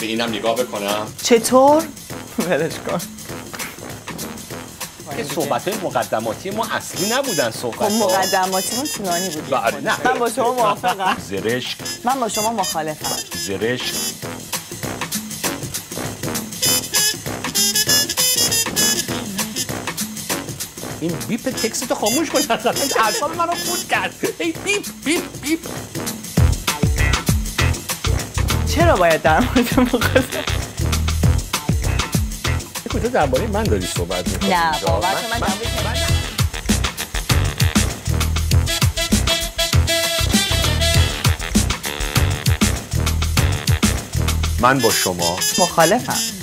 به اینم نگاه بکنم چطور؟ ولش کن که صحبت های مقدماتی ما اصلی نبودن صحبت خب مقدماتی ما طولانی بود آره، نه من با شما خب، موافقم زرشک من با شما مخالفم زرشک این بیپ تکست خاموش کن اصلا من رو خود کرد ای بیپ بیپ بیپ چرا باید در مورد مخاطب کجا درباره من داری صحبت میکنی نه بابت من, من, من... من با شما مخالفم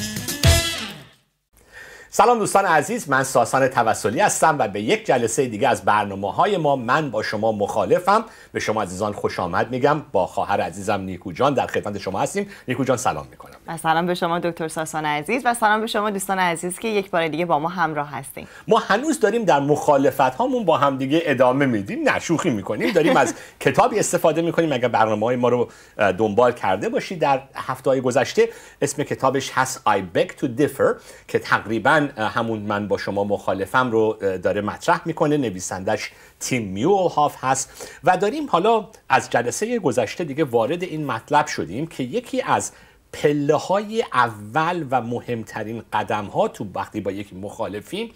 سلام دوستان عزیز من ساسان توسلی هستم و به یک جلسه دیگه از برنامه های ما من با شما مخالفم به شما عزیزان خوش آمد میگم با خواهر عزیزم نیکو جان در خدمت شما هستیم نیکو جان سلام میکنم و سلام به شما دکتر ساسان عزیز و سلام به شما دوستان عزیز که یک بار دیگه با ما همراه هستیم ما هنوز داریم در مخالفت هامون با همدیگه ادامه میدیم نه شوخی میکنیم داریم از کتابی استفاده میکنیم اگر برنامه های ما رو دنبال کرده باشی در هفته گذشته اسم کتابش هست I beg to differ که تقریبا همون من با شما مخالفم رو داره مطرح میکنه نویسندش تیم میوهاف هست و داریم حالا از جلسه گذشته دیگه وارد این مطلب شدیم که یکی از پله های اول و مهمترین قدم ها تو وقتی با یکی مخالفیم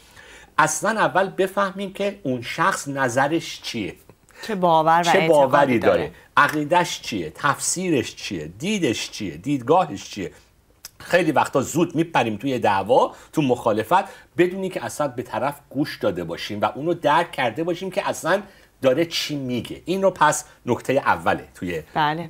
اصلا اول بفهمیم که اون شخص نظرش چیه چه باور و چه باوری داره. داره عقیدش چیه تفسیرش چیه دیدش چیه دیدگاهش چیه خیلی وقتا زود میپریم توی دعوا تو مخالفت بدونی که اصلا به طرف گوش داده باشیم و اونو درک کرده باشیم که اصلا داره چی میگه این رو پس نکته اوله توی بله.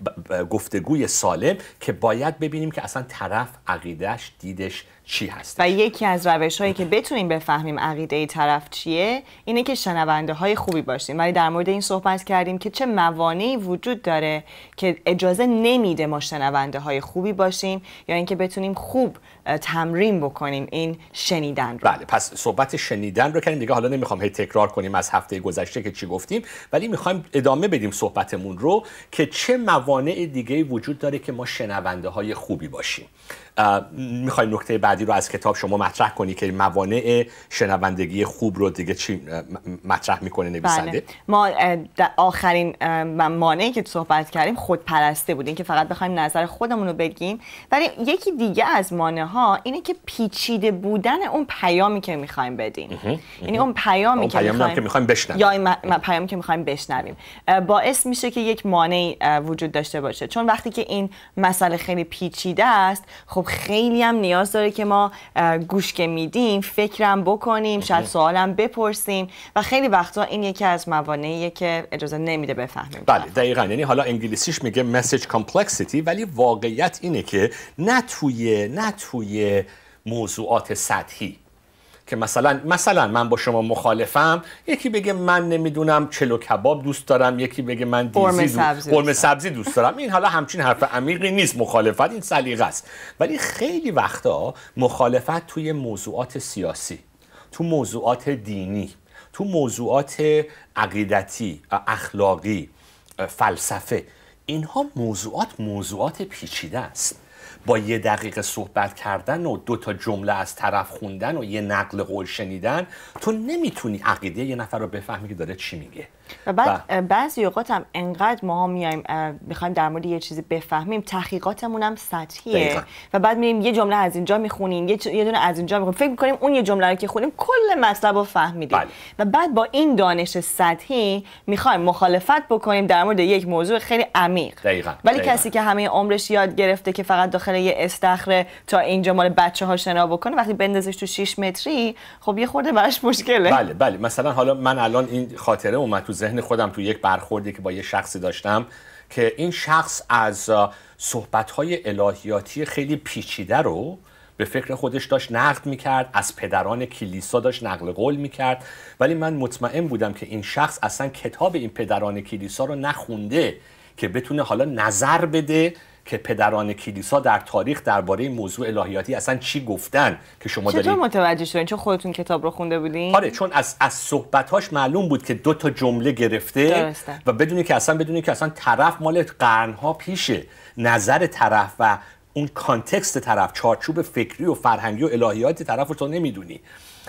گفتگوی سالم که باید ببینیم که اصلا طرف عقیدهش دیدش چی هست و یکی از روش هایی که بتونیم بفهمیم عقیده ای طرف چیه اینه که شنونده های خوبی باشیم ولی در مورد این صحبت کردیم که چه موانعی وجود داره که اجازه نمیده ما شنونده های خوبی باشیم یا اینکه بتونیم خوب تمرین بکنیم این شنیدن رو بله پس صحبت شنیدن رو کردیم دیگه حالا نمیخوام هی تکرار کنیم از هفته گذشته که چی گفتیم ولی میخوایم ادامه بدیم صحبتمون رو که چه موانع دیگه وجود داره که ما شنونده های خوبی باشیم میخوای نکته بعدی رو از کتاب شما مطرح کنی که موانع شنوندگی خوب رو دیگه چی مطرح میکنه نویسنده بله. ما آخرین مانعی که صحبت کردیم خودپرسته بودیم که فقط بخوایم نظر خودمون رو بگیم ولی یکی دیگه از مانع ها اینه که پیچیده بودن اون پیامی که میخوایم بدیم یعنی اون پیامی که میخوایم بشنویم یا این م... پیامی که میخوایم بشنویم باعث میشه که یک مانعی وجود داشته باشه چون وقتی که این مسئله خیلی پیچیده است خب خب خیلی هم نیاز داره که ما گوش که میدیم فکرم بکنیم شاید سوالم بپرسیم و خیلی وقتا این یکی از موانعیه که اجازه نمیده بفهمیم بله دقیقا یعنی حالا انگلیسیش میگه message complexity ولی واقعیت اینه که نه توی نه توی موضوعات سطحی که مثلا مثلا من با شما مخالفم یکی بگه من نمیدونم چلو کباب دوست دارم یکی بگه من دیزی سبزی, دوست, سبزی دوست دارم این حالا همچین حرف عمیقی نیست مخالفت این سلیقه است ولی خیلی وقتا مخالفت توی موضوعات سیاسی تو موضوعات دینی تو موضوعات عقیدتی اخلاقی فلسفه اینها موضوعات موضوعات پیچیده است با یه دقیقه صحبت کردن و دو تا جمله از طرف خوندن و یه نقل قول شنیدن تو نمیتونی عقیده یه نفر رو بفهمی که داره چی میگه و بعد بله. بعضی اوقات هم انقدر ما میایم میخوایم در مورد یه چیزی بفهمیم تحقیقاتمون هم سطحیه و بعد میریم یه جمله از اینجا میخونیم یه, یه دونه از اینجا میخونیم فکر میکنیم اون یه جمله رو که خونیم کل مطلب رو فهمیدیم بله. و بعد با این دانش سطحی میخوایم مخالفت بکنیم در مورد یک موضوع خیلی عمیق دقیقا. ولی کسی که همه عمرش یاد گرفته که فقط داخل یه استخره تا اینجا مال بچه ها شنا بکنه وقتی بندازش تو 6 متری خب یه خورده براش مشکله بله بله مثلا حالا من الان این خاطره اومد تو ذهن خودم تو یک برخوردی که با یه شخصی داشتم که این شخص از صحبتهای الهیاتی خیلی پیچیده رو به فکر خودش داشت نقد میکرد از پدران کلیسا داشت نقل قول میکرد ولی من مطمئن بودم که این شخص اصلا کتاب این پدران کلیسا رو نخونده که بتونه حالا نظر بده که پدران کلیسا در تاریخ درباره موضوع الهیاتی اصلا چی گفتن که شما دارید متوجه شدین چون خودتون کتاب رو خونده بودین آره چون از از صحبتاش معلوم بود که دو تا جمله گرفته و بدونی که اصلا بدونی که اصلا طرف مال قرنها پیشه نظر طرف و اون کانتکست طرف چارچوب فکری و فرهنگی و الهیات طرف رو تو نمیدونی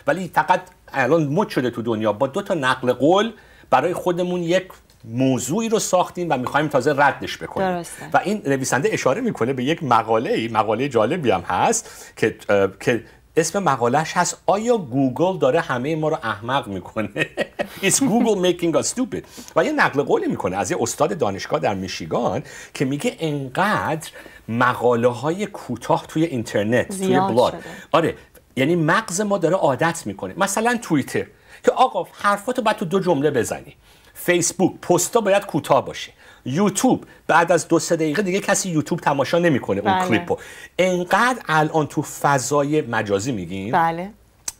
ولی فقط الان مد شده تو دنیا با دو تا نقل قول برای خودمون یک موضوعی رو ساختیم و میخوایم تازه ردش بکنیم درسته. و این نویسنده اشاره میکنه به یک مقاله مقاله جالبی هم هست که که اسم مقالش هست آیا گوگل داره همه ما رو احمق میکنه is Google making us stupid و یه نقل قولی میکنه از یه استاد دانشگاه در میشیگان که میگه انقدر مقاله های کوتاه توی اینترنت توی بلاگ آره یعنی مغز ما داره عادت میکنه مثلا توییتر که آقا حرفاتو باید تو دو جمله بزنی فیسبوک پستا باید کوتاه باشه یوتیوب بعد از دو سه دقیقه دیگه کسی یوتیوب تماشا نمیکنه بله. اون کلیپو انقدر الان تو فضای مجازی میگیم بله.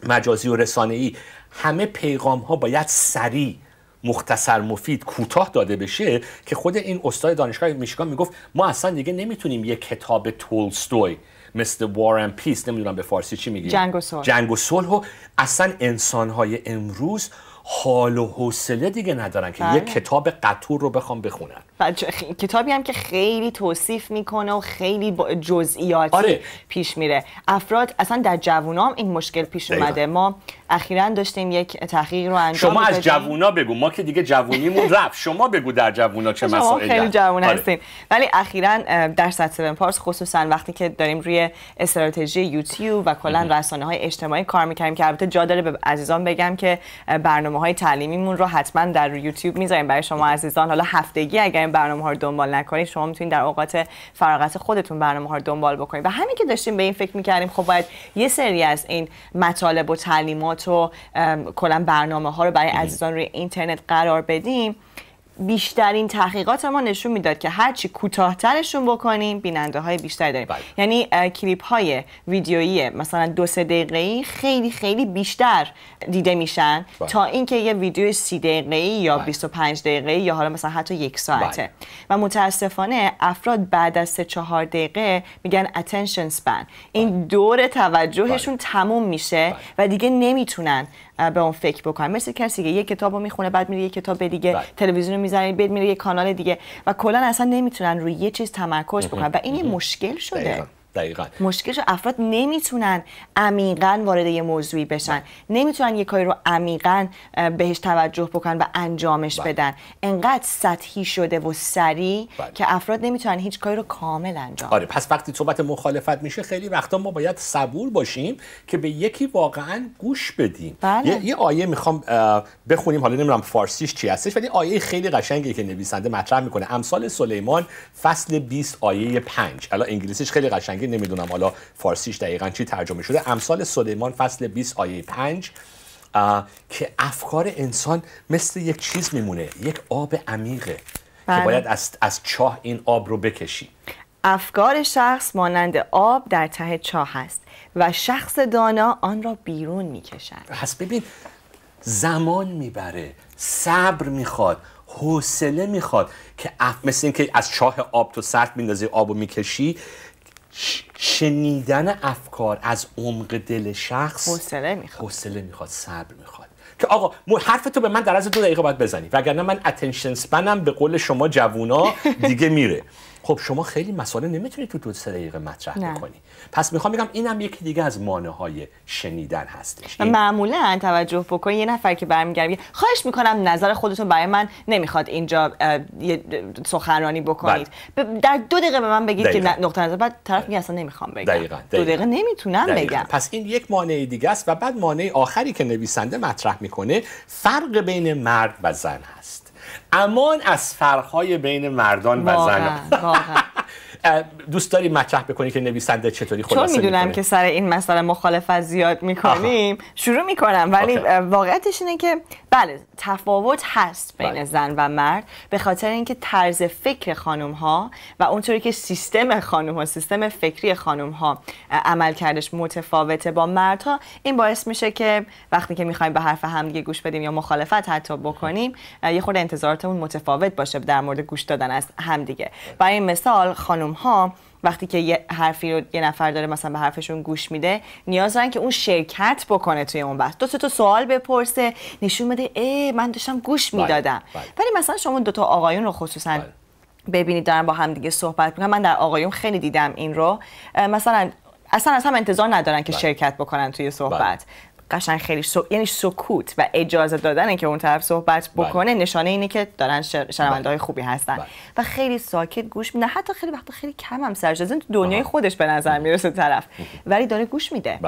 مجازی و رسانه ای همه پیغام ها باید سریع مختصر مفید کوتاه داده بشه که خود این استاد دانشگاه میشیگان میگفت ما اصلا دیگه نمیتونیم یه کتاب تولستوی مثل وار پیس نمیدونم به فارسی چی میگیم جنگ و صلح جنگ و اصلا های امروز حال و حوصله دیگه ندارن که یه بله. کتاب قطور رو بخوام بخونن خی... کتابی هم که خیلی توصیف میکنه و خیلی با آره. پیش میره افراد اصلا در جوونا هم این مشکل پیش اومده ما اخیرا داشتیم یک تحقیق رو انجام شما از جوونا بگو ما که دیگه جوونیمون رفت شما بگو در جوونا چه مسائلی شما خیلی جوون آره. هستین ولی اخیرا در سطح پارس خصوصا وقتی که داریم روی استراتژی یوتیوب و کلا رسانه های اجتماعی کار میکنیم که البته جا داره به عزیزان بگم که برنامه های مون رو حتما در یوتیوب میذاریم برای شما عزیزان حالا هفتگی اگر برنامه ها رو دنبال نکنید شما میتونید در اوقات فراغت خودتون برنامه ها رو دنبال بکنید و همین که داشتیم به این فکر میکردیم خب باید یه سری از این مطالب و تعلیمات و کلا برنامه ها رو برای عزیزان روی اینترنت قرار بدیم بیشترین تحقیقات ما نشون میداد که هرچی کوتاهترشون بکنیم بیننده های بیشتری داریم بله. یعنی کلیپ های ویدیویی مثلا دو سه دقیقه خیلی خیلی بیشتر دیده میشن بله. تا اینکه یه ویدیو سی دقیقه یا 25 بله. دقیقه یا حالا مثلا حتی یک ساعته و متاسفانه افراد بعد از سه چهار دقیقه میگن اتنشن این دور توجهشون تموم میشه و دیگه نمیتونن به اون فکر بکنن مثل کسی که یه کتاب رو میخونه بعد میره یه کتاب دیگه تلویزیون میزنید برید میره یه کانال دیگه و کلا اصلا نمیتونن روی یه چیز تمرکز بکنن و این یه مشکل شده دقیقا مشکلش افراد نمیتونن عمیقا وارد یه موضوعی بشن با. نمیتونن یه کاری رو عمیقا بهش توجه بکنن و انجامش با. بله. بدن انقدر سطحی شده و سریع بله. که افراد نمیتونن هیچ کاری رو کامل انجام آره پس وقتی صحبت مخالفت میشه خیلی وقتا ما باید صبور باشیم که به یکی واقعا گوش بدیم بله. یه،, یه آیه میخوام بخونیم حالا نمیدونم فارسیش چی هستش ولی آیه خیلی قشنگی که نویسنده مطرح میکنه امثال سلیمان فصل 20 آیه 5 حالا انگلیسیش خیلی قشنگه نمیدونم حالا فارسیش دقیقا چی ترجمه شده امثال سلیمان فصل 20 آیه 5 که افکار انسان مثل یک چیز میمونه یک آب عمیقه که بله. باید از, از چاه این آب رو بکشی افکار شخص مانند آب در ته چاه هست و شخص دانا آن را بیرون میکشد پس ببین زمان میبره صبر میخواد حوصله میخواد که اف مثل اینکه از چاه آب تو سرد میندازی آب و میکشی شنیدن افکار از عمق دل شخص حوصله میخواد حوصله میخواد صبر میخواد که آقا حرف تو به من در از دو دقیقه باید بزنی وگرنه من اتنشن بنم به قول شما جوونا دیگه میره خب شما خیلی مسئله نمیتونید تو دو سه دقیقه مطرح پس میخوام بگم اینم یکی دیگه از مانع های شنیدن هستش معمولا توجه بکنید یه نفر که برمیگرده خواهش میکنم نظر خودتون برای من نمیخواد اینجا سخنرانی بکنید بله. در دو دقیقه به من بگید که نقطه نظر بعد طرف میگه اصلا نمیخوام بگم دو دقیقه نمیتونم بگم پس این یک مانع دیگه است و بعد مانع آخری که نویسنده مطرح میکنه فرق بین مرد و زن هست امان از فرقهای بین مردان و زنان دوست داری مطرح بکنی که نویسنده چطوری خلاصه چون میدونم که سر این مسئله مخالفت زیاد میکنیم کنیم شروع میکنم ولی واقعیتش اینه که بله تفاوت هست بین بله. زن و مرد به خاطر اینکه طرز فکر خانم ها و اونطوری که سیستم خانم ها سیستم فکری خانم ها عمل کردش متفاوته با ها این باعث میشه که وقتی که میخوایم به حرف همدیگه گوش بدیم یا مخالفت حتی بکنیم یه خورده انتظاراتمون متفاوت باشه در مورد گوش دادن از همدیگه بله. برای مثال خانم ها وقتی که یه حرفی رو یه نفر داره مثلا به حرفشون گوش میده نیاز دارن که اون شرکت بکنه توی اون بحث دو تا سوال بپرسه نشون بده ای من داشتم گوش بله، میدادم بله. ولی مثلا شما دو تا آقایون رو خصوصا بله. ببینید دارن با هم دیگه صحبت میکنن من در آقایون خیلی دیدم این رو مثلا اصلا از هم انتظار ندارن که شرکت بکنن توی صحبت قشنگ خیلی سو... یعنی سکوت و اجازه دادن که اون طرف صحبت بله. بکنه نشانه اینه که دارن بله. شنونده های خوبی هستن بله. و خیلی ساکت گوش میده حتی خیلی وقتا خیلی کم هم تو دنیای خودش به نظر میرسه طرف ولی داره گوش میده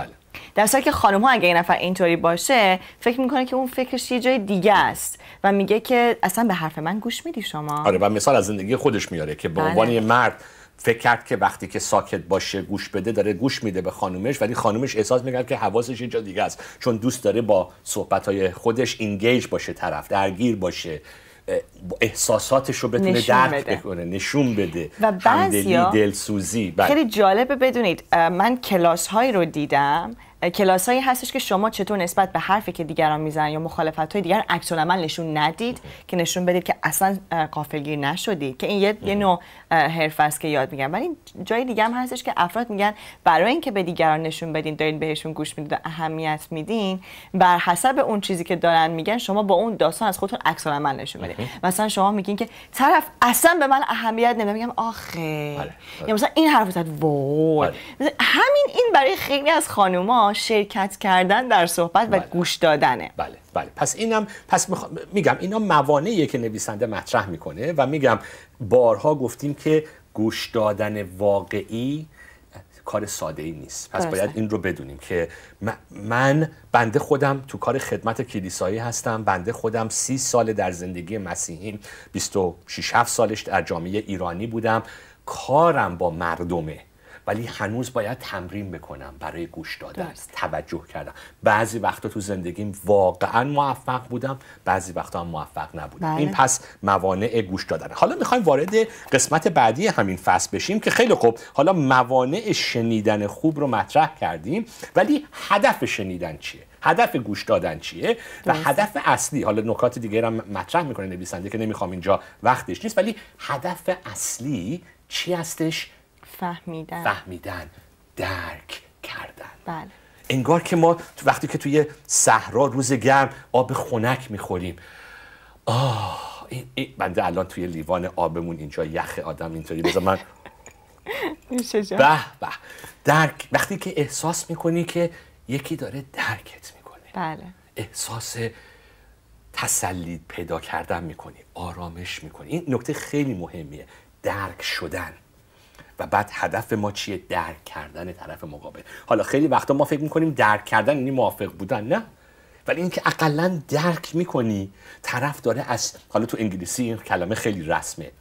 در صورتی که خانم ها اگه این نفر اینطوری باشه فکر میکنه که اون فکرش یه جای دیگه است و میگه که اصلا به حرف من گوش میدی شما آره و مثال از زندگی خودش میاره که به عنوان یه مرد فکر کرد که وقتی که ساکت باشه گوش بده داره گوش میده به خانومش ولی خانومش احساس میکرد که حواسش اینجا جا دیگه است چون دوست داره با صحبتهای خودش انگیج باشه طرف درگیر باشه احساساتش رو بتونه درک بکنه نشون بده و بعضی دلسوزی بله. خیلی جالبه بدونید من کلاس هایی رو دیدم کلاسایی هستش که شما چطور نسبت به حرفی که دیگران میزنن یا مخالفت های دیگر عکس نشون ندید که نشون بدید که اصلا قافلگیر نشدید که این یه, یه نوع حرف است که یاد میگن ولی جای دیگه هم هستش که افراد میگن برای اینکه به دیگران نشون بدین دارین بهشون گوش میدید و اهمیت میدین بر حسب اون چیزی که دارن میگن شما با اون داستان از خودتون عکس نشون بدید مثلا شما میگین که طرف اصلا به من اهمیت نمیده میگم آخه بله، بله. یا مثلا این حرف زد بله. همین این برای خیلی از خانوما شرکت کردن در صحبت و بله. گوش دادنه بله بله پس اینم پس مخ... میگم اینا موانعیه که نویسنده مطرح میکنه و میگم بارها گفتیم که گوش دادن واقعی کار ساده ای نیست پس باید این رو بدونیم که من بنده خودم تو کار خدمت کلیسایی هستم بنده خودم سی سال در زندگی مسیحیم 26 7 سالش در جامعه ایرانی بودم کارم با مردمه ولی هنوز باید تمرین بکنم برای گوش دادن توجه کردم بعضی وقتا تو زندگیم واقعا موفق بودم بعضی وقتا هم موفق نبودم بله. این پس موانع گوش دادن حالا میخوایم وارد قسمت بعدی همین فصل بشیم که خیلی خوب حالا موانع شنیدن خوب رو مطرح کردیم ولی هدف شنیدن چیه هدف گوش دادن چیه و هدف اصلی حالا نکات دیگه هم مطرح میکنه نویسنده که نمیخوام اینجا وقتش نیست ولی هدف اصلی چی هستش فهمیدن درک کردن بله انگار که ما وقتی که توی صحرا روز گرم آب خنک میخوریم آه این, این بنده الان توی لیوان آبمون اینجا یخ آدم اینطوری بذار من به به درک وقتی که احساس میکنی که یکی داره درکت میکنه بله احساس تسلید پیدا کردن میکنی آرامش میکنی این نکته خیلی مهمیه درک شدن و بعد هدف ما چیه درک کردن طرف مقابل حالا خیلی وقتا ما فکر میکنیم درک کردن یعنی موافق بودن نه ولی اینکه اقلا درک میکنی طرف داره از حالا تو انگلیسی این کلمه خیلی رسمه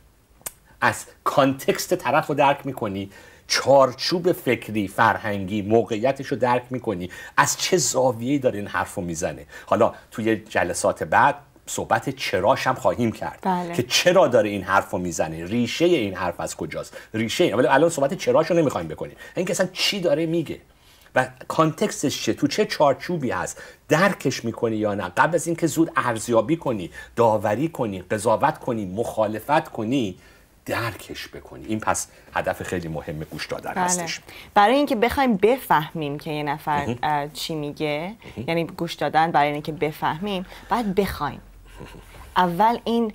از کانتکست طرف رو درک میکنی چارچوب فکری فرهنگی موقعیتش رو درک میکنی از چه زاویه‌ای داره این حرف رو میزنه حالا توی جلسات بعد صحبت چراش هم خواهیم کرد بله. که چرا داره این حرف رو میزنه ریشه این حرف از کجاست ریشه ولی الان صحبت چراش رو نمیخوایم بکنیم این که اصلا چی داره میگه و کانتکستش چه تو چه چارچوبی هست درکش میکنی یا نه قبل از اینکه زود ارزیابی کنی داوری کنی قضاوت کنی مخالفت کنی درکش بکنی این پس هدف خیلی مهم گوش دادن بله. هستش برای اینکه بخوایم بفهمیم که یه نفر چی میگه یعنی گوش دادن برای اینکه بفهمیم بعد بخوایم اول این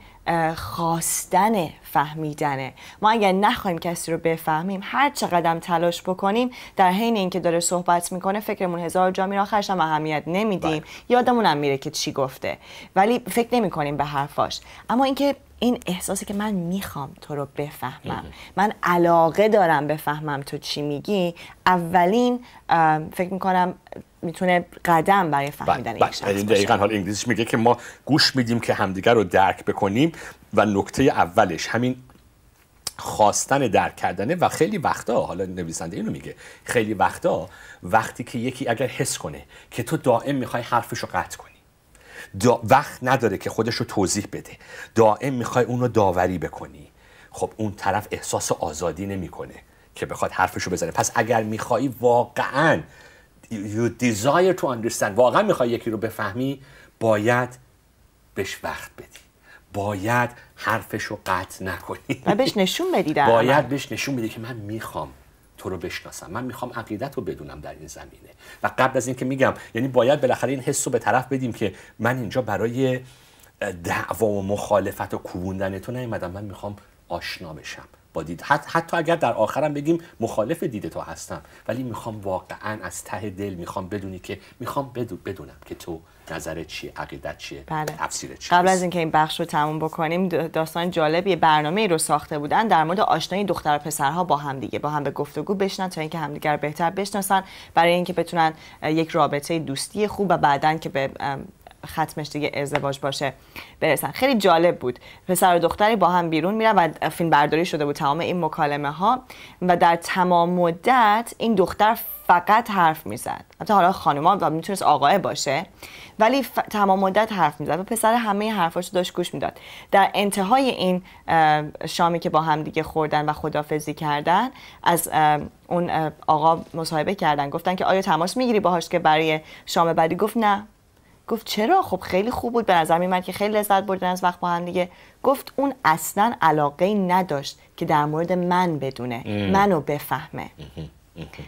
خواستن فهمیدنه ما اگر نخوایم کسی رو بفهمیم هر چقدر تلاش بکنیم در حین اینکه داره صحبت میکنه فکرمون هزار جا میره آخرش هم اهمیت نمیدیم بله. یادمون هم میره که چی گفته ولی فکر نمیکنیم به حرفاش اما اینکه این احساسی که من میخوام تو رو بفهمم من علاقه دارم بفهمم تو چی میگی اولین فکر میکنم میتونه قدم برای بله، فهمیدن بله. یک شخص یعنی باشه دقیقا انگلیسیش میگه که ما گوش میدیم که همدیگر رو درک بکنیم و نکته اولش همین خواستن درک کردنه و خیلی وقتا حالا نویسنده اینو میگه خیلی وقتا وقتی که یکی اگر حس کنه که تو دائم میخوای حرفش رو قطع کنی وقت نداره که خودش رو توضیح بده دائم میخوای اون رو داوری بکنی خب اون طرف احساس آزادی نمیکنه که بخواد حرفش رو بزنه پس اگر میخوای واقعا you desire to understand واقعا میخوای یکی رو بفهمی باید بهش وقت بدی باید حرفش رو قطع نکنی و بهش نشون بدی در باید بهش نشون بدی که من میخوام تو رو بشناسم من میخوام عقیدت رو بدونم در این زمینه و قبل از اینکه میگم یعنی باید بالاخره این حس رو به طرف بدیم که من اینجا برای دعوا و مخالفت و کوبوندن تو نیومدم من میخوام آشنا بشم با دید حت، حتی اگر در آخرم بگیم مخالف دید تو هستم ولی میخوام واقعا از ته دل میخوام بدونی که میخوام بدونم که تو نظرت چیه عقیدت چیه بله. چیه قبل از اینکه این بخش رو تموم بکنیم داستان جالب یه برنامه ای رو ساخته بودن در مورد آشنایی دختر و پسرها با هم دیگه با هم به گفتگو بشنن تا اینکه همدیگر بهتر بشناسن برای اینکه بتونن یک رابطه دوستی خوب و بعدن که به ختمش دیگه ازدواج باشه برسن خیلی جالب بود پسر و دختری با هم بیرون میرن و فیلم برداری شده بود تمام این مکالمه ها و در تمام مدت این دختر فقط حرف میزد حتی حالا خانوما میتونست آقاه باشه ولی تمام مدت حرف میزد و پسر همه حرفاشو داشت گوش میداد در انتهای این شامی که با هم دیگه خوردن و خدافزی کردن از اون آقا مصاحبه کردن گفتن که آیا تماس میگیری باهاش که برای شام بعدی گفت نه گفت چرا خب خیلی خوب بود به نظر میمد که خیلی لذت بردن از وقت با هم دیگه گفت اون اصلا علاقه نداشت که در مورد من بدونه منو بفهمه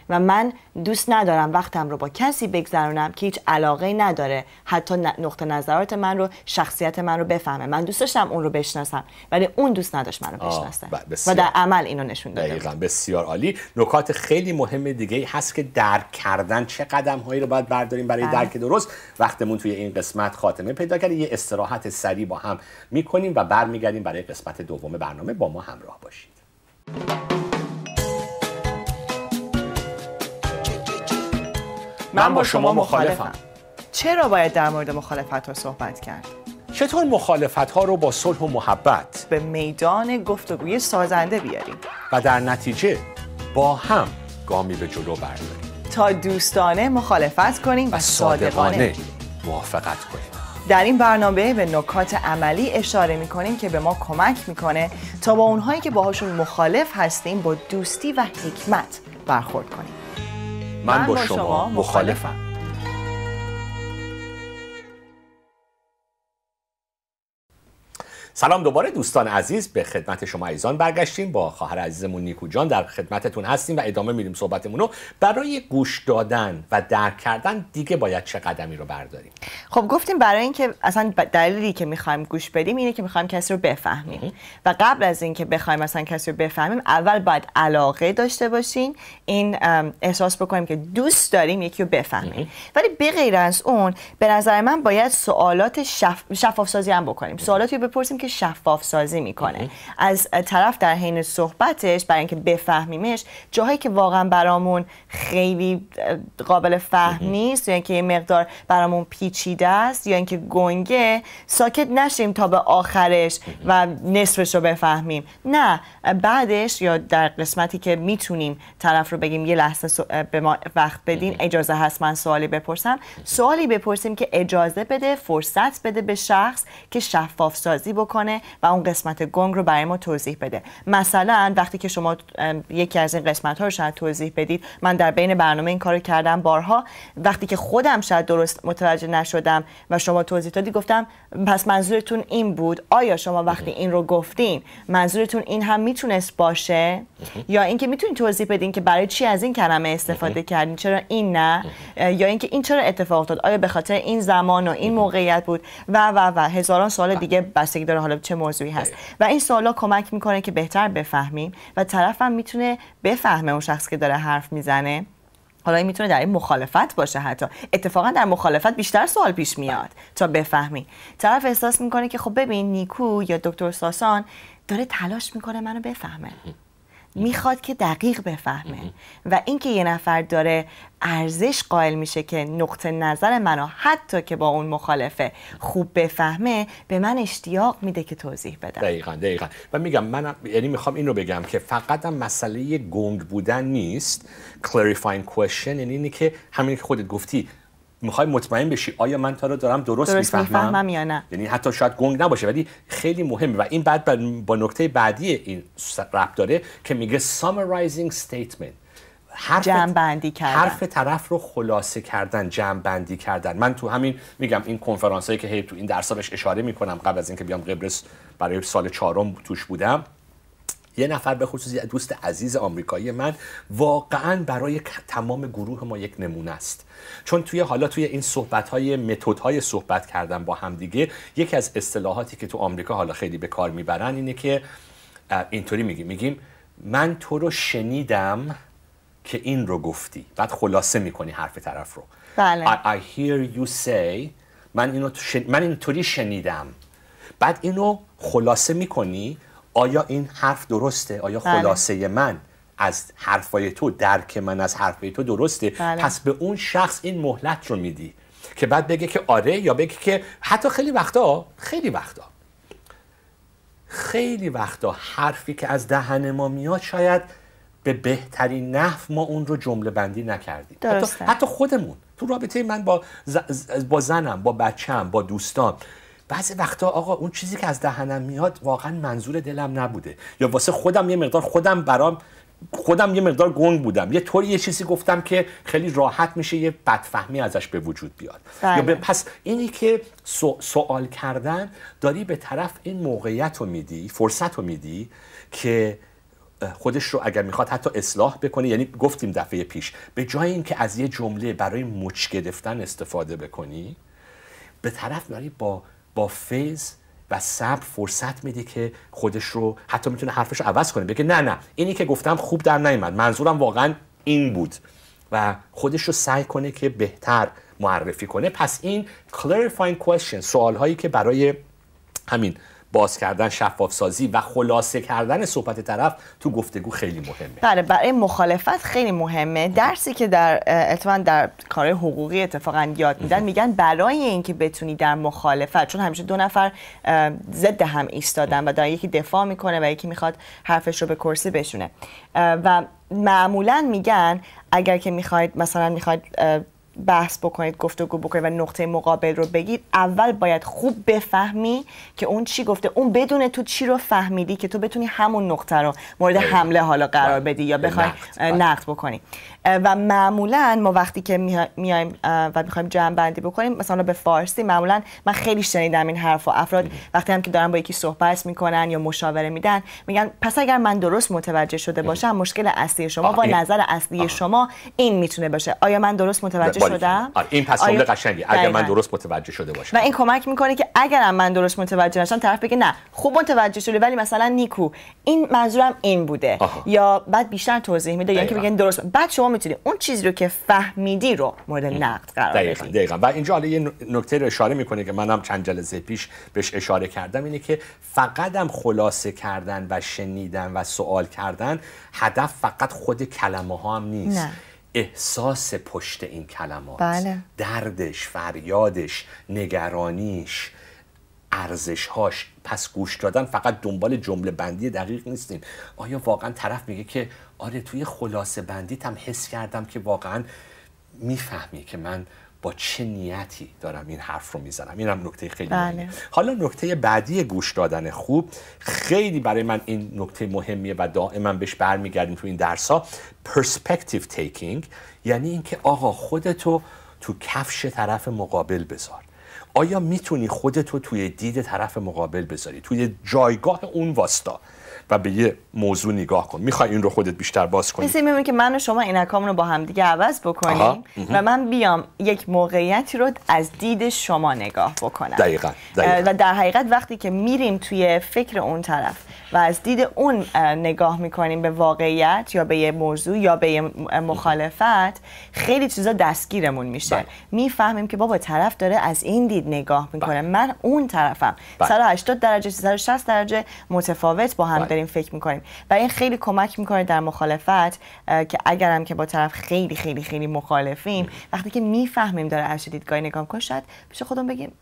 و من دوست ندارم وقتم رو با کسی بگذرونم که هیچ علاقه نداره حتی نقطه نظرات من رو شخصیت من رو بفهمه من دوست داشتم اون رو بشناسم ولی اون دوست نداشت من رو بشناسه و در عمل اینو نشون داده دقیقا بسیار عالی نکات خیلی مهم دیگه هست که درک کردن چه قدم هایی رو باید برداریم برای بله. درک درست وقتمون توی این قسمت خاتمه پیدا کرد یه استراحت سریع با هم میکنیم و برمیگردیم برای قسمت دوم برنامه با ما همراه باشید من با شما مخالفم چرا باید در مورد مخالفت ها صحبت کرد؟ چطور مخالفت ها رو با صلح و محبت به میدان گفتگوی سازنده بیاریم و در نتیجه با هم گامی به جلو برداریم تا دوستانه مخالفت کنیم و صادقانه موافقت کنیم در این برنامه به نکات عملی اشاره می کنیم که به ما کمک میکنه تا با اونهایی که باهاشون مخالف هستیم با دوستی و حکمت برخورد کنیم من با شما مخالفم سلام دوباره دوستان عزیز به خدمت شما ایزان برگشتیم با خواهر عزیزمون نیکو جان در خدمتتون هستیم و ادامه میدیم صحبتمون رو برای گوش دادن و درک کردن دیگه باید چه قدمی رو برداریم خب گفتیم برای اینکه اصلا دلیلی که میخوایم گوش بدیم اینه که میخوایم کسی رو بفهمیم و قبل از اینکه بخوایم اصلا کسی رو بفهمیم اول باید علاقه داشته باشین این احساس بکنیم که دوست داریم یکی رو بفهمیم ولی به غیر از اون به نظر من باید سوالات شف... شفاف سازی هم بکنیم سوالاتی بپرسیم که شفاف سازی میکنه از طرف در حین صحبتش برای اینکه بفهمیمش جاهایی که واقعا برامون خیلی قابل فهم نیست یا اینکه یه مقدار برامون پیچیده است یا اینکه گنگه ساکت نشیم تا به آخرش و نصفش رو بفهمیم نه بعدش یا در قسمتی که میتونیم طرف رو بگیم یه لحظه به ما وقت بدین اجازه هست من سوالی بپرسم سوالی بپرسیم که اجازه بده فرصت بده به شخص که شفاف سازی بکنه کنه و اون قسمت گنگ رو برای ما توضیح بده مثلا وقتی که شما یکی از این قسمت ها رو شاید توضیح بدید من در بین برنامه این کارو کردم بارها وقتی که خودم شاید درست متوجه نشدم و شما توضیح دادی گفتم پس منظورتون این بود آیا شما وقتی این رو گفتین منظورتون این هم میتونست باشه یا اینکه میتونید توضیح بدین که برای چی از این کلمه استفاده کردین چرا این نه یا اینکه این چرا اتفاق افتاد آیا به خاطر این زمان و این موقعیت بود و و و هزاران سال دیگه بستگی حالا چه موضوعی هست و این سوالا کمک میکنه که بهتر بفهمیم و طرفم میتونه بفهمه اون شخص که داره حرف میزنه حالا این میتونه در این مخالفت باشه حتی اتفاقا در مخالفت بیشتر سوال پیش میاد بله. تا بفهمی طرف احساس میکنه که خب ببین نیکو یا دکتر ساسان داره تلاش میکنه منو بفهمه میخواد که دقیق بفهمه و اینکه یه نفر داره ارزش قائل میشه که نقطه نظر منو حتی که با اون مخالفه خوب بفهمه به من اشتیاق میده که توضیح بده دقیقا دقیقا و میگم من یعنی میخوام اینو بگم که فقط هم مسئله گنگ بودن نیست clarifying question یعنی اینه که همین که خودت گفتی میخوای مطمئن بشی آیا من تا رو دارم درست, درست میفهمم یا نه یعنی حتی شاید گنگ نباشه ولی خیلی مهمه و این بعد با نکته بعدی این ربط داره که میگه summarizing statement حرف بندی کردن حرف طرف رو خلاصه کردن جمع بندی کردن من تو همین میگم این کنفرانس هایی که هی تو این درس بهش اشاره میکنم قبل از اینکه بیام قبرس برای سال چهارم توش بودم یه نفر به خصوص دوست عزیز آمریکایی من واقعا برای تمام گروه ما یک نمونه است چون توی حالا توی این صحبت های های صحبت کردن با همدیگه یکی از اصطلاحاتی که تو آمریکا حالا خیلی به کار میبرن اینه که اینطوری میگی میگیم من تو رو شنیدم که این رو گفتی بعد خلاصه میکنی حرف طرف رو بله. I, hear you say من اینو من اینطوری شنیدم بعد اینو خلاصه میکنی آیا این حرف درسته آیا بله. خلاصه من از حرفای تو درک من از حرفای تو درسته بله. پس به اون شخص این مهلت رو میدی که بعد بگه که آره یا بگه که حتی خیلی وقتا خیلی وقتا خیلی وقتا حرفی که از دهن ما میاد شاید به بهترین نحو ما اون رو جمله بندی نکردیم حتی, خودمون تو رابطه من با, با زنم با بچم با دوستان بعضی وقتا آقا اون چیزی که از دهنم میاد واقعا منظور دلم نبوده یا واسه خودم یه مقدار خودم برام خودم یه مقدار گنگ بودم یه طوری یه چیزی گفتم که خیلی راحت میشه یه بدفهمی ازش به وجود بیاد یا بله. پس اینی که سوال کردن داری به طرف این موقعیت رو میدی فرصت رو میدی که خودش رو اگر میخواد حتی اصلاح بکنه یعنی گفتیم دفعه پیش به جای اینکه از یه جمله برای مچ گرفتن استفاده بکنی به طرف داری با با فیز و صبر فرصت میده که خودش رو حتی میتونه حرفش رو عوض کنه بگه نه نه اینی که گفتم خوب در نیومد منظورم واقعا این بود و خودش رو سعی کنه که بهتر معرفی کنه پس این clarifying question سوال هایی که برای همین باز کردن شفاف سازی و خلاصه کردن صحبت طرف تو گفتگو خیلی مهمه بله برای مخالفت خیلی مهمه درسی که در اتفاقا در کار حقوقی اتفاقا یاد میدن میگن برای اینکه بتونی در مخالفت چون همیشه دو نفر ضد هم ایستادن و دارن یکی دفاع میکنه و یکی میخواد حرفش رو به کرسی بشونه و معمولا میگن اگر که میخواید مثلا میخواید بحث بکنید گفتگو بکنید و نقطه مقابل رو بگید اول باید خوب بفهمی که اون چی گفته اون بدون تو چی رو فهمیدی که تو بتونی همون نقطه رو مورد بله. حمله حالا قرار بله. بدی یا بخوای نقد بله. بکنی و معمولا ما وقتی که میایم و میخوایم جمع بندی بکنیم مثلا به فارسی معمولا من خیلی شنیدم این حرف افراد وقتی هم که دارن با یکی صحبت میکنن یا مشاوره میدن میگن پس اگر من درست متوجه شده باشم مشکل اصلی شما با نظر اصلی شما این میتونه باشه آیا من درست متوجه شدم آره، این پس قشنگی اگر من درست متوجه شده باشم و این کمک میکنه که اگر من درست متوجه نشم طرف بگه نه خوب متوجه شده ولی مثلا نیکو این منظورم این بوده یا بعد بیشتر توضیح میده یا اینکه بگن درست بعد شما میتونی اون چیزی رو که فهمیدی رو مورد نقد قرار دقیقا. دقیقا و اینجا حالا یه نکته رو اشاره میکنه که منم چند جلسه پیش بهش اشاره کردم اینه که فقط هم خلاصه کردن و شنیدن و سوال کردن هدف فقط خود کلمه ها هم نیست احساس پشت این کلمات بله. دردش فریادش نگرانیش ارزشهاش پس گوش دادن فقط دنبال جمله بندی دقیق نیستیم آیا واقعا طرف میگه که آره توی خلاصه بندی هم حس کردم که واقعا میفهمی که من با چه نیتی دارم این حرف رو میزنم این نکته خیلی بله. حالا نکته بعدی گوش دادن خوب خیلی برای من این نکته مهمیه و دائما بهش برمیگردیم تو این درس ها پرسپکتیو تیکینگ یعنی اینکه آقا خودتو تو کفش طرف مقابل بذار آیا میتونی خودتو توی دید طرف مقابل بذاری توی جایگاه اون واسطا و به یه موضوع نگاه کن میخوای این رو خودت بیشتر باز کنی مثل میمونی که من و شما این اکام رو با هم دیگه عوض بکنیم و من بیام یک موقعیتی رو از دید شما نگاه بکنم دقیقا, و در حقیقت وقتی که میریم توی فکر اون طرف و از دید اون نگاه میکنیم به واقعیت یا به یه موضوع یا به یه مخالفت خیلی چیزا دستگیرمون میشه بله. میفهمیم که بابا طرف داره از این دید نگاه میکنه بله. من اون طرفم 180 بله. درجه 360 درجه متفاوت با هم داریم داریم فکر میکنیم و این خیلی کمک میکنه در مخالفت که اگرم که با طرف خیلی خیلی خیلی مخالفیم وقتی که میفهمیم داره از دیدگاهی نگاه میکنه شاید پیش خودم بگیم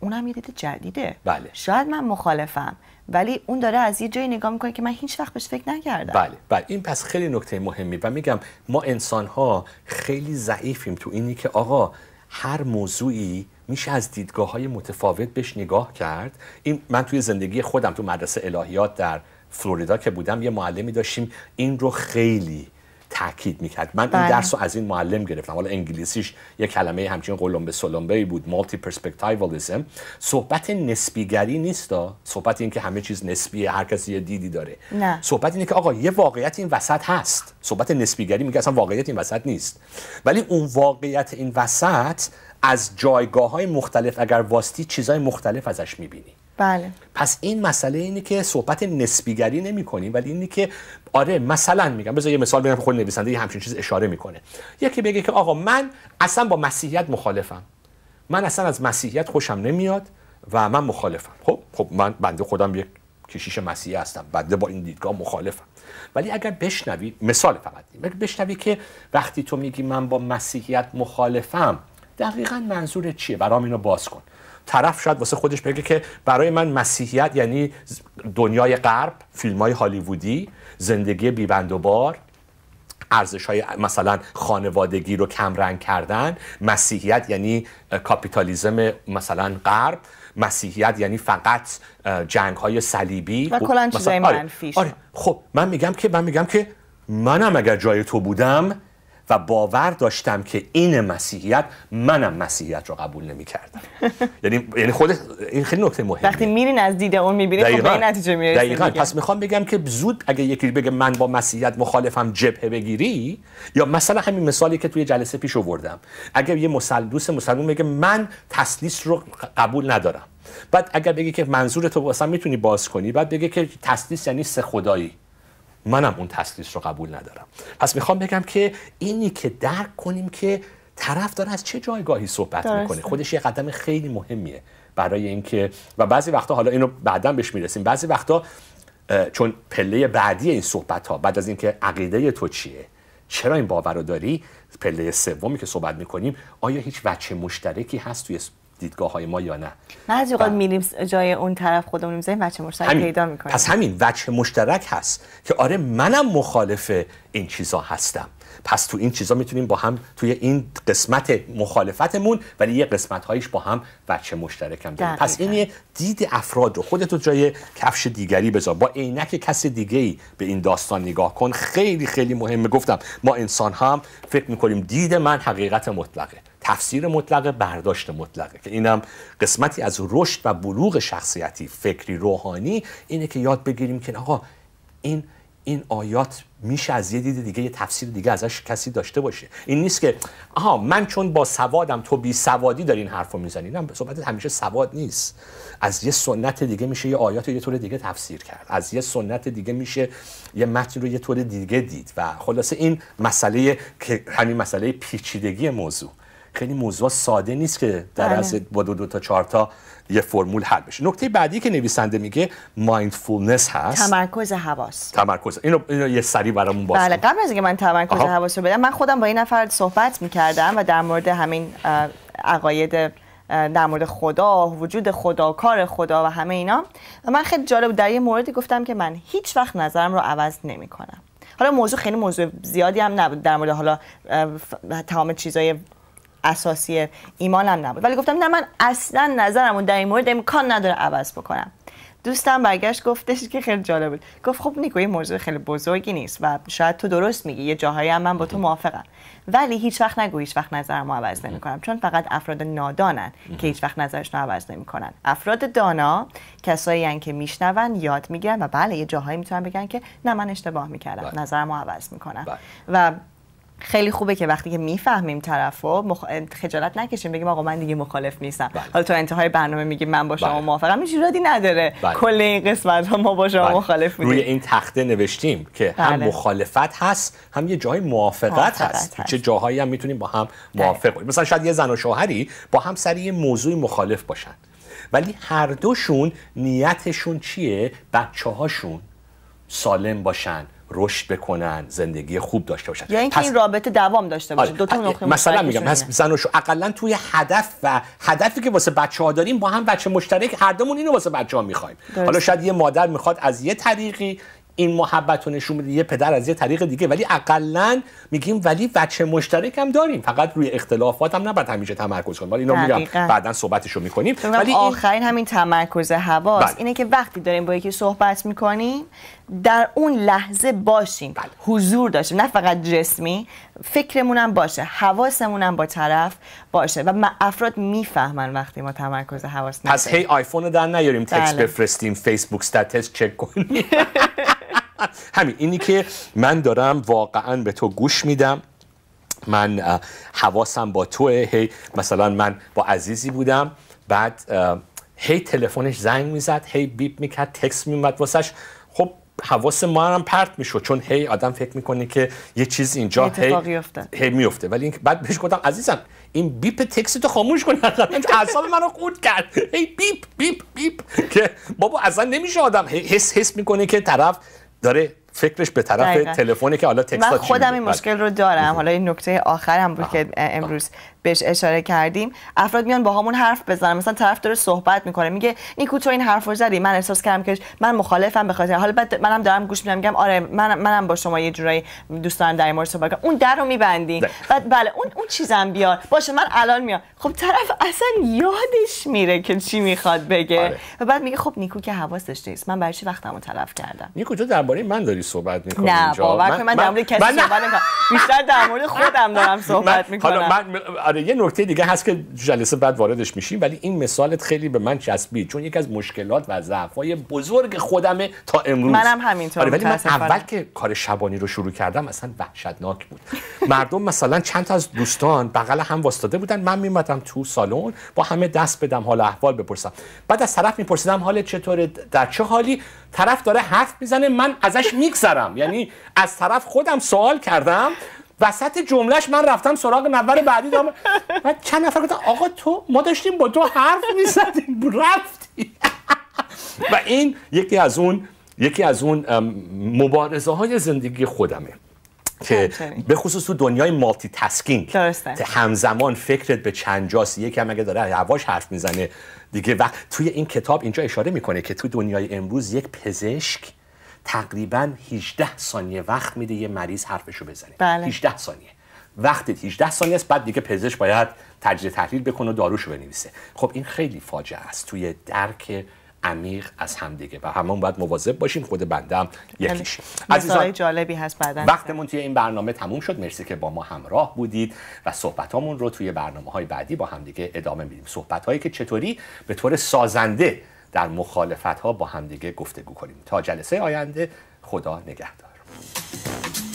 اونم یه دید جدیده بله. شاید من مخالفم ولی اون داره از یه جایی نگاه میکنه که من هیچ وقت بهش فکر نکردم بله بله این پس خیلی نکته مهمی و میگم ما انسان ها خیلی ضعیفیم تو اینی که آقا هر موضوعی میشه از دیدگاه های متفاوت بهش نگاه کرد این من توی زندگی خودم تو مدرسه الهیات در فلوریدا که بودم یه معلمی داشتیم این رو خیلی تاکید میکرد من این بله. درس رو از این معلم گرفتم حالا انگلیسیش یه کلمه همچین قلمبه سلمبه بود مالتی پرسپکتیوالیسم صحبت نسبیگری نیست صحبت این که همه چیز نسبیه هر کسی یه دیدی داره نه. صحبت اینه که آقا یه واقعیت این وسط هست صحبت نسبیگری میگه اصلا واقعیت این وسط نیست ولی اون واقعیت این وسط از جایگاه های مختلف اگر واسطی چیزای مختلف ازش میبینی بله پس این مسئله اینه که صحبت نسبیگری نمی کنی ولی اینه که آره مثلا میگم بذار یه مثال بگم خود نویسنده یه همچین چیز اشاره میکنه یکی بگه که آقا من اصلا با مسیحیت مخالفم من اصلا از مسیحیت خوشم نمیاد و من مخالفم خب خب من بنده خودم یک کشیش مسیحی هستم بنده با این دیدگاه مخالفم ولی اگر بشنوی مثال فقط اگر بشنوی که وقتی تو میگی من با مسیحیت مخالفم دقیقا منظور چیه برام اینو باز کن طرف شاید واسه خودش بگه که برای من مسیحیت یعنی دنیای غرب فیلم های هالیوودی زندگی بیبند و بار ارزش مثلا خانوادگی رو کمرنگ کردن مسیحیت یعنی کاپیتالیزم مثلا غرب مسیحیت یعنی فقط جنگ های صلیبی و خب، چیزای آره، منفی آره. خب من میگم که من میگم که منم اگر جای تو بودم و باور داشتم که این مسیحیت منم مسیحیت رو قبول نمی کردم یعنی یعنی خود این خیلی نکته مهمه وقتی میرین از دید اون میبینید خب به نتیجه میرسید دقیقاً پس میخوام بگم که زود اگه یکی بگه من با مسیحیت مخالفم جبهه بگیری یا مثلا همین مثالی که توی جلسه پیش آوردم اگه یه مسلدوس مسلمون بگه من تسلیس رو قبول ندارم بعد اگر بگی که منظور تو مثلا میتونی باز کنی بعد بگه که تسلیس یعنی سه خدایی منم اون تسلیس رو قبول ندارم پس میخوام بگم که اینی که درک کنیم که طرف داره از چه جایگاهی صحبت درسته. میکنه خودش یه قدم خیلی مهمیه برای اینکه و بعضی وقتا حالا اینو بعدا بهش میرسیم بعضی وقتا چون پله بعدی این صحبت ها بعد از اینکه عقیده تو چیه چرا این باور رو داری پله سومی که صحبت میکنیم آیا هیچ وچه مشترکی هست توی دیدگاه های ما یا نه نه از اوقات بله. میریم جای اون طرف خودمون میذاریم وچه مشترک پیدا میکنیم پس همین وچه مشترک هست که آره منم مخالف این چیزا هستم پس تو این چیزا میتونیم با هم توی این قسمت مخالفتمون ولی یه قسمت هایش با هم بچه مشترکم داریم پس این دید افراد رو خودت جای کفش دیگری بذار با عینک کس دیگه ای به این داستان نگاه کن خیلی خیلی مهمه گفتم ما انسان هم فکر میکنیم دید من حقیقت مطلقه تفسیر مطلق برداشت مطلقه که اینم قسمتی از رشد و بلوغ شخصیتی فکری روحانی اینه که یاد بگیریم که آقا این این آیات میشه از یه دید دیگه یه تفسیر دیگه ازش کسی داشته باشه این نیست که آها من چون با سوادم تو بی سوادی داری این حرفو میزنی نه صحبت همیشه سواد نیست از یه سنت دیگه میشه یه آیات رو یه طور دیگه تفسیر کرد از یه سنت دیگه میشه یه متن رو یه طور دیگه دید و خلاصه این مسئله که همین مسئله پیچیدگی موضوع خیلی موضوع ساده نیست که در بله. از با دو دو تا چهار تا یه فرمول حل بشه نکته بعدی که نویسنده میگه مایندفولنس هست تمرکز حواس تمرکز اینو, اینو یه سری برامون باز بله قبل از اینکه من تمرکز حواس رو بدم من خودم با این نفر صحبت میکردم و در مورد همین عقاید در مورد خدا وجود خدا کار خدا و همه اینا و من خیلی جالب در یه موردی گفتم که من هیچ وقت نظرم رو عوض نمی حالا موضوع خیلی موضوع زیادی هم نبود در مورد حالا تمام چیزای اساسی ایمانم نبود ولی گفتم نه من اصلا نظرمو در این مورد امکان نداره عوض بکنم دوستم برگشت گفتش که خیلی جالب بود گفت خب نیکو این موضوع خیلی بزرگی نیست و شاید تو درست میگی یه جاهایی هم من با تو موافقم ولی هیچ وقت نگو هیچ وقت نظرمو عوض نمیکنم چون فقط افراد نادانن که هیچ وقت نظرشون عوض نمیکنن افراد دانا کسایی هن که میشنون یاد میگیرن و بله یه جاهایی میتونن بگن که نه من اشتباه میکردم بله. نظرمو عوض میکنم بله. و خیلی خوبه که وقتی که میفهمیم طرفو مخ... خجالت نکشیم بگیم آقا من دیگه مخالف نیستم بله. حالا تو انتهای برنامه میگیم من با شما بله. موافقم این نداره بله. کل این قسمت ها ما با شما مخالف بودیم روی این تخته نوشتیم که هم مخالفت هست هم یه جای موافقت, هست. چه جاهایی هم میتونیم با هم موافق باشیم مثلا شاید یه زن و شوهری با هم سر یه موضوع مخالف باشن ولی هر دوشون نیتشون چیه بچه سالم باشن رشد بکنن زندگی خوب داشته باشن یعنی این رابطه دوام داشته باشه آره، دو تا نقطه مثلا میگم پس زن و شو اقلا توی هدف و هدفی که واسه بچه‌ها داریم با هم بچه مشترک هر دومون اینو واسه بچه‌ها می‌خوایم حالا شاید یه مادر میخواد از یه طریقی این محبت رو نشون بده یه پدر از یه طریق دیگه ولی اقلا میگیم ولی بچه مشترک هم داریم فقط روی اختلافات هم نباید همیشه تمرکز کنیم ولی اینو میگم بعدا صحبتشو میکنیم ولی آخرین همین تمرکز حواس بله. اینه که وقتی داریم با یکی صحبت میکنیم در اون لحظه باشیم بله. حضور داشتیم نه فقط جسمی فکرمون هم باشه حواسمون هم با طرف باشه و افراد میفهمن وقتی ما تمرکز حواس نداریم پس هی آیفون رو در نیاریم بله. بفرستیم فیسبوک ستاتس چک کنیم همین اینی که من دارم واقعا به تو گوش میدم من حواسم با توه هی مثلا من با عزیزی بودم بعد هی تلفنش زنگ میزد هی بیپ میکرد تکس میومد واسش خب حواس ما هم پرت میشه چون هی آدم فکر میکنه که یه چیز اینجا هی هی میفته ولی بعد بهش گفتم عزیزم این بیپ تکسی تو خاموش کن اعصاب منو خود کرد هی بیپ بیپ بیپ که بابا اصلا نمیشه آدم حس حس میکنه که طرف داره فکرش به طرف تلفنی که حالا تکست من خودم این بله. مشکل رو دارم حالا این نکته هم بود که امروز بهش اشاره کردیم افراد میان با همون حرف بزنن مثلا طرف داره صحبت میکنه میگه نیکو تو این حرفو زدی من احساس کردم که من مخالفم به خاطر حالا بعد منم دارم گوش میدم میگم آره من منم با شما یه جورایی دوست دارم در مورد صحبت کنم اون درو میبندی بعد بله اون اون چیزام بیار باشه من الان میام خب طرف اصلا یادش میره که چی میخواد بگه آره. و بعد میگه خب نیکو که حواسش نیست من برای چی وقتمو تلف کردم نیکو تو درباره من داری صحبت میکنی نه باور من, من, من در مورد کسی صحبت بیشتر در مورد خودم دارم صحبت میکنم آره، آره یه نکته دیگه هست که جلسه بعد واردش میشیم ولی این مثالت خیلی به من چسبید چون یکی از مشکلات و ضعف‌های بزرگ خودمه تا امروز منم همینطور آره ولی من اول که کار شبانی رو شروع کردم اصلا وحشتناک بود مردم مثلا چند از دوستان بغل هم واسطاده بودن من میمدم تو سالن با همه دست بدم حال احوال بپرسم بعد از طرف میپرسیدم حال چطوره در چه حالی طرف داره حرف میزنه من ازش میگذرم یعنی از طرف خودم سوال کردم وسط جملهش من رفتم سراغ نفر بعدی دام و چند نفر گفتن آقا تو ما داشتیم با تو حرف میزدیم رفتی و این یکی از اون یکی از اون مبارزه های زندگی خودمه که به خصوص تو دنیای مالتی تسکینگ درسته. همزمان فکرت به چند جاست هم اگه داره هواش حرف میزنه دیگه وقت توی این کتاب اینجا اشاره میکنه که تو دنیای امروز یک پزشک تقریبا 18 ثانیه وقت میده یه مریض حرفشو بزنه بله. 18 ثانیه وقتت 18 ثانیه است بعد دیگه پزشک باید تجزیه تحلیل بکنه و داروشو بنویسه خب این خیلی فاجعه است توی درک عمیق از همدیگه و همون باید مواظب باشیم خود بنده هم بله. یکیش عزیزان جالبی هست بعدن وقتمون توی این برنامه تموم شد مرسی که با ما همراه بودید و صحبتامون رو توی برنامه های بعدی با همدیگه ادامه میدیم صحبت که چطوری به طور سازنده در مخالفت ها با همدیگه گفتگو کنیم تا جلسه آینده خدا نگهدار